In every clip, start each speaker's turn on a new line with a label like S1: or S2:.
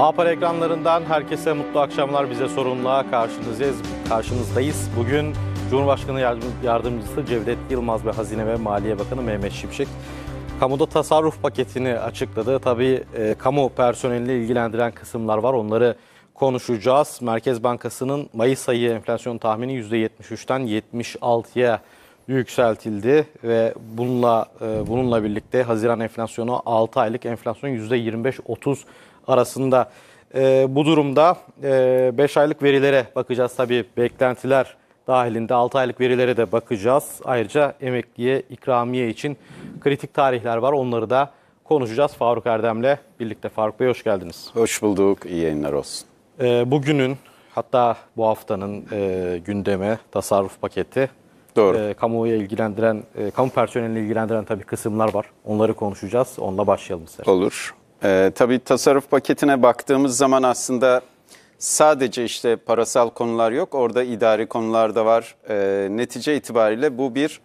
S1: Apar ekranlarından herkese mutlu akşamlar. Bize sorunla karşınızdayız. karşınızdayız. Bugün Cumhurbaşkanı Yardımcısı Cevdet Yılmaz ve Hazine ve Maliye Bakanı Mehmet Şimşek kamuda tasarruf paketini açıkladı. Tabii e, kamu personelini ilgilendiren kısımlar var. Onları konuşacağız. Merkez Bankası'nın Mayıs ayı enflasyon tahmini %73'ten 76'ya yükseltildi ve bununla e, bununla birlikte Haziran enflasyonu 6 aylık enflasyon %25-30 arasında. E, bu durumda 5 e, aylık verilere bakacağız. Tabii beklentiler dahilinde 6 aylık verilere de bakacağız. Ayrıca emekliye, ikramiye için kritik tarihler var. Onları da konuşacağız Faruk Erdem'le birlikte. Faruk Bey hoş geldiniz.
S2: Hoş bulduk. iyi yayınlar
S1: olsun. E, bugünün hatta bu haftanın e, gündeme tasarruf paketi. Doğru. E, kamuoyu ilgilendiren, e, kamu personelini ilgilendiren tabii kısımlar var. Onları konuşacağız. Onunla başlayalım isterseniz. Olur.
S2: Ee, tabii tasarruf paketine baktığımız zaman aslında sadece işte parasal konular yok. Orada idari konular da var. E, netice itibariyle bu bir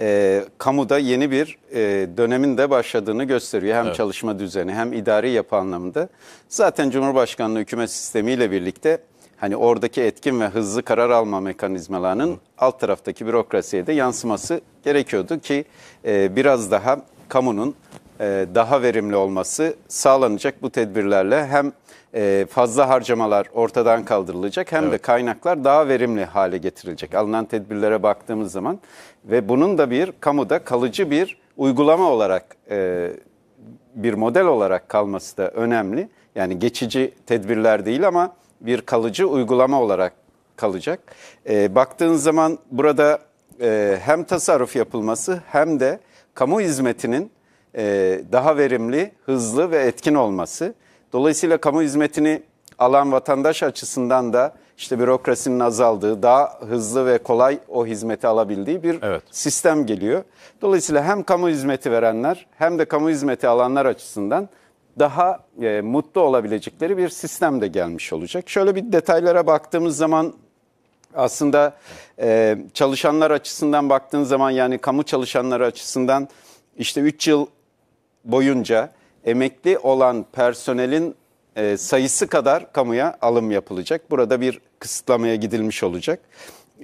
S2: e, kamuda yeni bir e, dönemin de başladığını gösteriyor. Hem evet. çalışma düzeni hem idari yapı anlamında. Zaten Cumhurbaşkanlığı hükümet sistemiyle birlikte hani oradaki etkin ve hızlı karar alma mekanizmalarının Hı. alt taraftaki bürokrasiye de yansıması gerekiyordu ki e, biraz daha kamunun e, daha verimli olması sağlanacak bu tedbirlerle hem e, fazla harcamalar ortadan kaldırılacak hem evet. de kaynaklar daha verimli hale getirilecek. Alınan tedbirlere baktığımız zaman ve bunun da bir kamuda kalıcı bir uygulama olarak e, bir model olarak kalması da önemli. Yani geçici tedbirler değil ama bir kalıcı uygulama olarak kalacak. Baktığınız zaman burada hem tasarruf yapılması hem de kamu hizmetinin e, daha verimli, hızlı ve etkin olması. Dolayısıyla kamu hizmetini alan vatandaş açısından da işte bürokrasinin azaldığı, daha hızlı ve kolay o hizmeti alabildiği bir evet. sistem geliyor. Dolayısıyla hem kamu hizmeti verenler hem de kamu hizmeti alanlar açısından daha e, mutlu olabilecekleri bir sistem de gelmiş olacak. Şöyle bir detaylara baktığımız zaman aslında e, çalışanlar açısından baktığın zaman yani kamu çalışanları açısından işte 3 yıl boyunca emekli olan personelin e, sayısı kadar kamuya alım yapılacak. Burada bir kısıtlamaya gidilmiş olacak.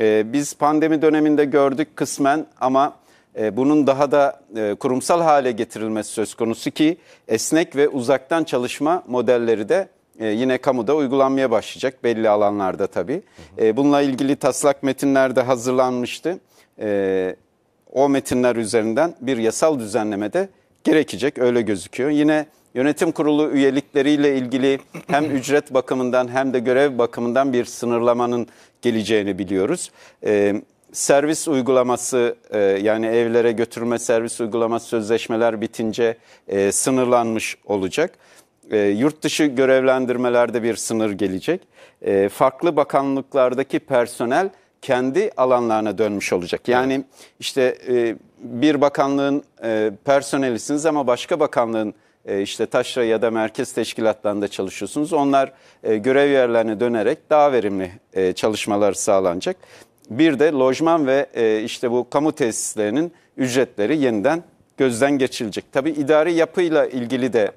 S2: E, biz pandemi döneminde gördük kısmen ama e, bunun daha da e, kurumsal hale getirilmesi söz konusu ki esnek ve uzaktan çalışma modelleri de e, yine kamuda uygulanmaya başlayacak belli alanlarda tabii. Hı E, bununla ilgili taslak metinler de hazırlanmıştı. E, o metinler üzerinden bir yasal düzenleme de gerekecek öyle gözüküyor. Yine yönetim kurulu üyelikleriyle ilgili hem ücret bakımından hem de görev bakımından bir sınırlamanın geleceğini biliyoruz. Evet servis uygulaması e, yani evlere götürme servis uygulaması sözleşmeler bitince e, sınırlanmış olacak. E, yurt dışı görevlendirmelerde bir sınır gelecek. E, farklı bakanlıklardaki personel kendi alanlarına dönmüş olacak. Yani işte e, bir bakanlığın e, personelisiniz ama başka bakanlığın e, işte taşra ya da merkez teşkilatlarında çalışıyorsunuz. Onlar e, görev yerlerine dönerek daha verimli e, çalışmalar sağlanacak. Bir de lojman ve e, işte bu kamu tesislerinin ücretleri yeniden gözden geçilecek. Tabii idari yapıyla ilgili de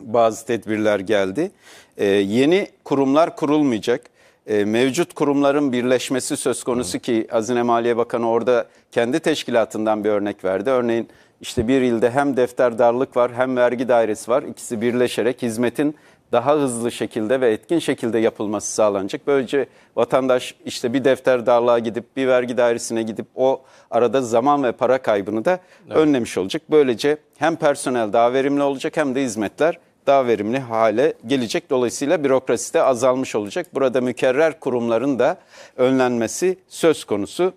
S2: bazı tedbirler geldi. E, yeni kurumlar kurulmayacak. E, mevcut kurumların birleşmesi söz konusu ki Hazine Maliye Bakanı orada kendi teşkilatından bir örnek verdi. Örneğin işte bir ilde hem defterdarlık var hem vergi dairesi var. İkisi birleşerek hizmetin daha hızlı şekilde ve etkin şekilde yapılması sağlanacak. Böylece vatandaş işte bir defterdarlığa gidip bir vergi dairesine gidip o arada zaman ve para kaybını da evet. önlemiş olacak. Böylece hem personel daha verimli olacak hem de hizmetler daha verimli hale gelecek. Dolayısıyla bürokrasi de azalmış olacak. Burada mükerrer kurumların da önlenmesi söz konusu.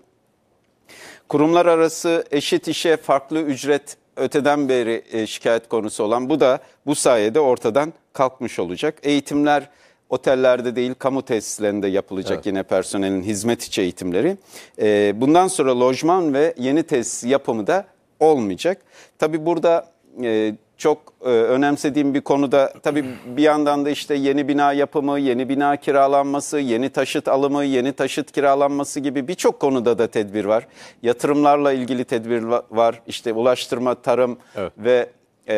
S2: Kurumlar arası eşit işe farklı ücret öteden beri e, şikayet konusu olan bu da bu sayede ortadan kalkmış olacak. Eğitimler otellerde değil kamu tesislerinde yapılacak evet. yine personelin hizmet içi eğitimleri. E, bundan sonra lojman ve yeni tesis yapımı da olmayacak. Tabi burada e, çok e, önemsediğim bir konuda tabii bir yandan da işte yeni bina yapımı, yeni bina kiralanması, yeni taşıt alımı, yeni taşıt kiralanması gibi birçok konuda da tedbir var. Yatırımlarla ilgili tedbir var. İşte ulaştırma, tarım evet. ve e,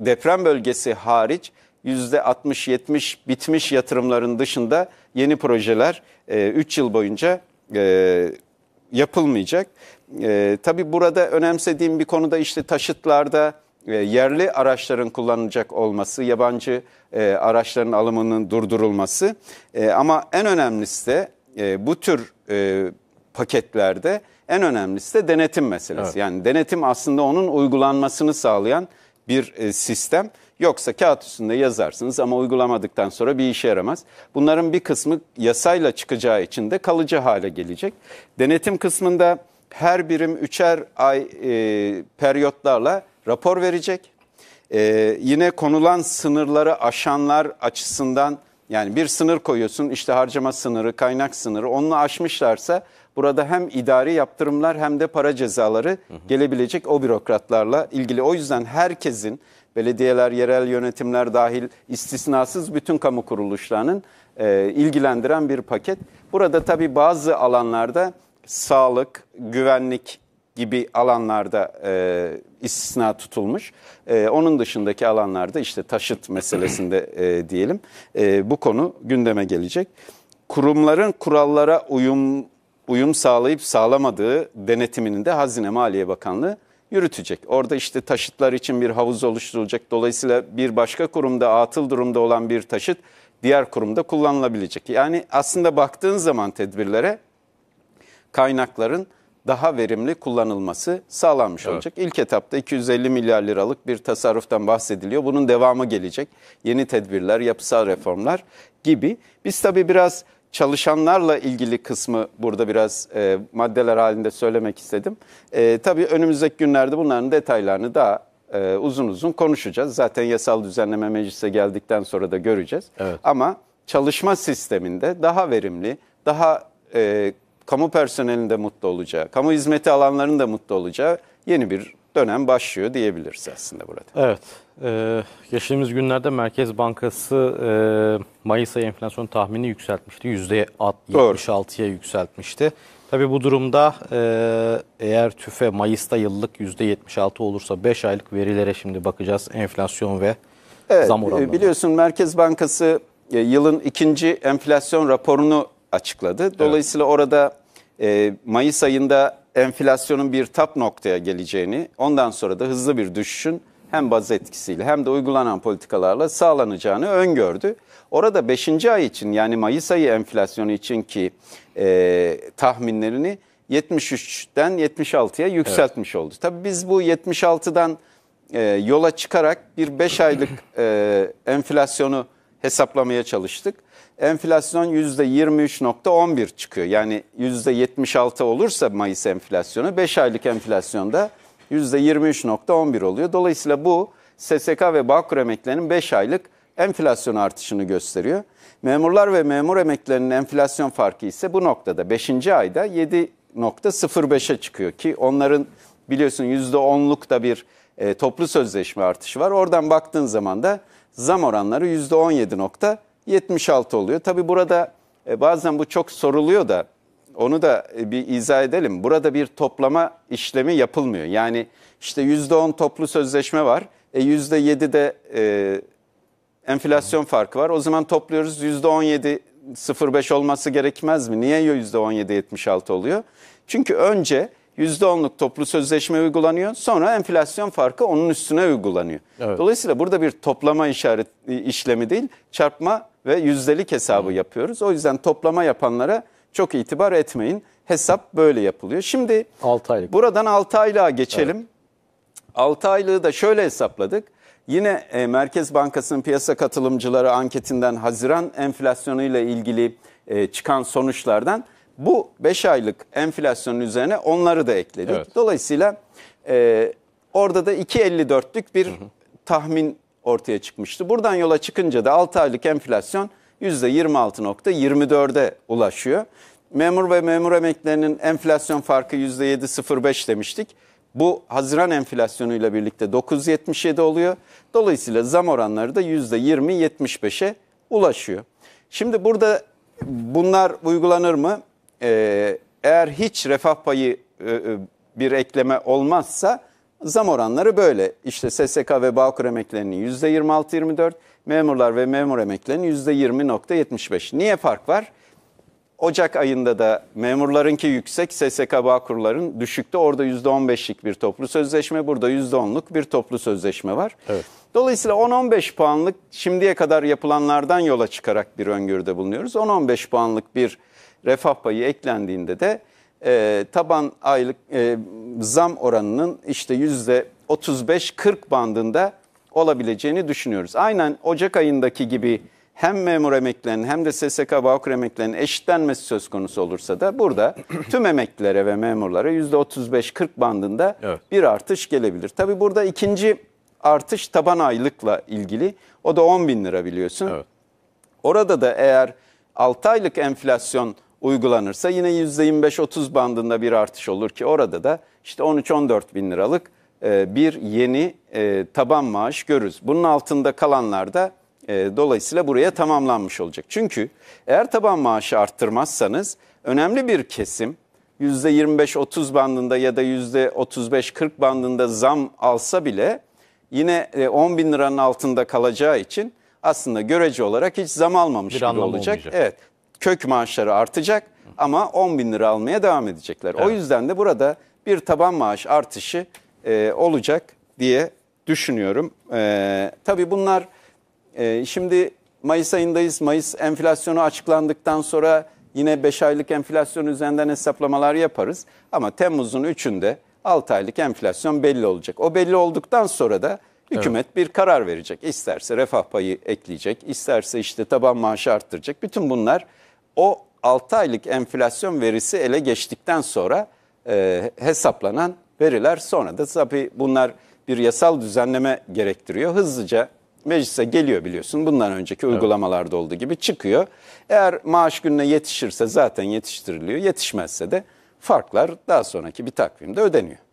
S2: deprem bölgesi hariç %60-70 bitmiş yatırımların dışında yeni projeler e, 3 yıl boyunca e, yapılmayacak. E, tabii burada önemsediğim bir konuda işte taşıtlarda e, yerli araçların kullanılacak olması, yabancı e, araçların alımının durdurulması e, ama en önemlisi de bu tür paketlerde en önemlisi de denetim meselesi. Evet. Yani denetim aslında onun uygulanmasını sağlayan bir sistem. Yoksa kağıt üstünde yazarsınız ama uygulamadıktan sonra bir işe yaramaz. Bunların bir kısmı yasayla çıkacağı için de kalıcı hale gelecek. Denetim kısmında her birim üçer ay e, periyotlarla rapor verecek. Ee, yine konulan sınırları aşanlar açısından yani bir sınır koyuyorsun işte harcama sınırı, kaynak sınırı onu aşmışlarsa burada hem idari yaptırımlar hem de para cezaları hı hı. gelebilecek o bürokratlarla ilgili. O yüzden herkesin belediyeler, yerel yönetimler dahil istisnasız bütün kamu kuruluşlarının e, ilgilendiren bir paket. Burada tabii bazı alanlarda sağlık, güvenlik gibi alanlarda e, istisna tutulmuş. E, onun dışındaki alanlarda işte taşıt meselesinde e, diyelim e, bu konu gündeme gelecek. Kurumların kurallara uyum uyum sağlayıp sağlamadığı denetimini de Hazine Maliye Bakanlığı yürütecek. Orada işte taşıtlar için bir havuz oluşturulacak. Dolayısıyla bir başka kurumda atıl durumda olan bir taşıt diğer kurumda kullanılabilecek. Yani aslında baktığın zaman tedbirlere kaynakların daha verimli kullanılması sağlanmış evet. olacak. İlk etapta 250 milyar liralık bir tasarruftan bahsediliyor. Bunun devamı gelecek. Yeni tedbirler, yapısal reformlar gibi. Biz tabii biraz çalışanlarla ilgili kısmı burada biraz e, maddeler halinde söylemek istedim. E, tabii önümüzdeki günlerde bunların detaylarını daha e, uzun uzun konuşacağız. Zaten yasal düzenleme meclise geldikten sonra da göreceğiz. Evet. Ama çalışma sisteminde daha verimli, daha e, kamu personelinde mutlu olacağı, kamu hizmeti alanlarının da mutlu olacağı yeni bir dönem başlıyor diyebiliriz aslında burada.
S1: Evet, e, geçtiğimiz günlerde Merkez Bankası e, Mayıs ayı enflasyon tahmini yükseltmişti. %76'ya yükseltmişti. Tabii bu durumda e, eğer TÜFE Mayıs'ta yıllık %76 olursa 5 aylık verilere şimdi bakacağız enflasyon ve evet, zam oranları. E,
S2: biliyorsun Merkez Bankası e, yılın ikinci enflasyon raporunu açıkladı. Dolayısıyla evet. orada e, Mayıs ayında enflasyonun bir tap noktaya geleceğini, ondan sonra da hızlı bir düşüşün hem baz etkisiyle hem de uygulanan politikalarla sağlanacağını öngördü. Orada 5. ay için yani Mayıs ayı enflasyonu için ki e, tahminlerini 73'ten 76'ya yükseltmiş evet. oldu. Tabii biz bu 76'dan e, yola çıkarak bir 5 aylık e, enflasyonu hesaplamaya çalıştık. Enflasyon %23.11 çıkıyor. Yani %76 olursa Mayıs enflasyonu 5 aylık enflasyonda %23.11 oluyor. Dolayısıyla bu SSK ve Bağkur emeklerinin 5 aylık enflasyon artışını gösteriyor. Memurlar ve memur emeklerinin enflasyon farkı ise bu noktada 5. ayda 7.05'e çıkıyor ki onların biliyorsun %10'luk da bir e, toplu sözleşme artışı var. Oradan baktığın zaman da zam oranları %17.76 oluyor. Tabi burada e, bazen bu çok soruluyor da onu da e, bir izah edelim. Burada bir toplama işlemi yapılmıyor. Yani işte %10 toplu sözleşme var. E %7 de e, enflasyon farkı var. O zaman topluyoruz %17 0.5 olması gerekmez mi? Niye %17.76 oluyor? Çünkü önce %10'luk toplu sözleşme uygulanıyor. Sonra enflasyon farkı onun üstüne uygulanıyor. Evet. Dolayısıyla burada bir toplama işaret e, işlemi değil, çarpma ve yüzdelik hesabı Hı. yapıyoruz. O yüzden toplama yapanlara çok itibar etmeyin. Hesap böyle yapılıyor. Şimdi 6 aylık. buradan 6 aylığa geçelim. Evet. 6 aylığı da şöyle hesapladık. Yine e, Merkez Bankası'nın piyasa katılımcıları anketinden Haziran enflasyonuyla ilgili e, çıkan sonuçlardan bu 5 aylık enflasyonun üzerine onları da ekledik. Evet. Dolayısıyla e, orada da 2.54'lük bir hı hı. tahmin ortaya çıkmıştı. Buradan yola çıkınca da 6 aylık enflasyon %26.24'e ulaşıyor. Memur ve memur emeklerinin enflasyon farkı %7.05 demiştik. Bu Haziran enflasyonuyla birlikte 9.77 oluyor. Dolayısıyla zam oranları da %20-75'e ulaşıyor. Şimdi burada bunlar uygulanır mı? e, eğer hiç refah payı e, e, bir ekleme olmazsa zam oranları böyle. İşte SSK ve Bağkur emeklerinin %26-24, memurlar ve memur emeklerinin %20.75. Niye fark var? Ocak ayında da memurlarınki yüksek, SSK Bağkurların düşükte. Orada %15'lik bir toplu sözleşme, burada %10'luk bir toplu sözleşme var. Evet. Dolayısıyla 10-15 puanlık şimdiye kadar yapılanlardan yola çıkarak bir öngörüde bulunuyoruz. 10-15 puanlık bir refah payı eklendiğinde de e, taban aylık e, zam oranının işte %35-40 bandında olabileceğini düşünüyoruz. Aynen Ocak ayındaki gibi hem memur emeklilerinin hem de SSK Bağkur emeklilerinin eşitlenmesi söz konusu olursa da burada tüm emeklilere ve memurlara %35-40 bandında evet. bir artış gelebilir. Tabi burada ikinci artış taban aylıkla ilgili o da 10 bin lira biliyorsun. Evet. Orada da eğer 6 aylık enflasyon uygulanırsa yine %25-30 bandında bir artış olur ki orada da işte 13-14 bin liralık e, bir yeni e, taban maaş görürüz. Bunun altında kalanlar da ee, dolayısıyla buraya tamamlanmış olacak. Çünkü eğer taban maaşı arttırmazsanız önemli bir kesim %25-30 bandında ya da %35-40 bandında zam alsa bile yine 10 e, bin liranın altında kalacağı için aslında görece olarak hiç zam almamış bir gibi olacak. Olmayacak. Evet, kök maaşları artacak ama 10 bin lira almaya devam edecekler. Evet. O yüzden de burada bir taban maaş artışı e, olacak diye düşünüyorum. E, tabii bunlar ee, şimdi Mayıs ayındayız. Mayıs enflasyonu açıklandıktan sonra yine 5 aylık enflasyon üzerinden hesaplamalar yaparız. Ama Temmuz'un 3'ünde 6 aylık enflasyon belli olacak. O belli olduktan sonra da hükümet evet. bir karar verecek. İsterse refah payı ekleyecek, isterse işte taban maaşı arttıracak. Bütün bunlar o 6 aylık enflasyon verisi ele geçtikten sonra e, hesaplanan veriler. Sonra da tabii bunlar bir yasal düzenleme gerektiriyor. Hızlıca meclise geliyor biliyorsun. Bundan önceki uygulamalarda olduğu gibi çıkıyor. Eğer maaş gününe yetişirse zaten yetiştiriliyor. Yetişmezse de farklar daha sonraki bir takvimde ödeniyor.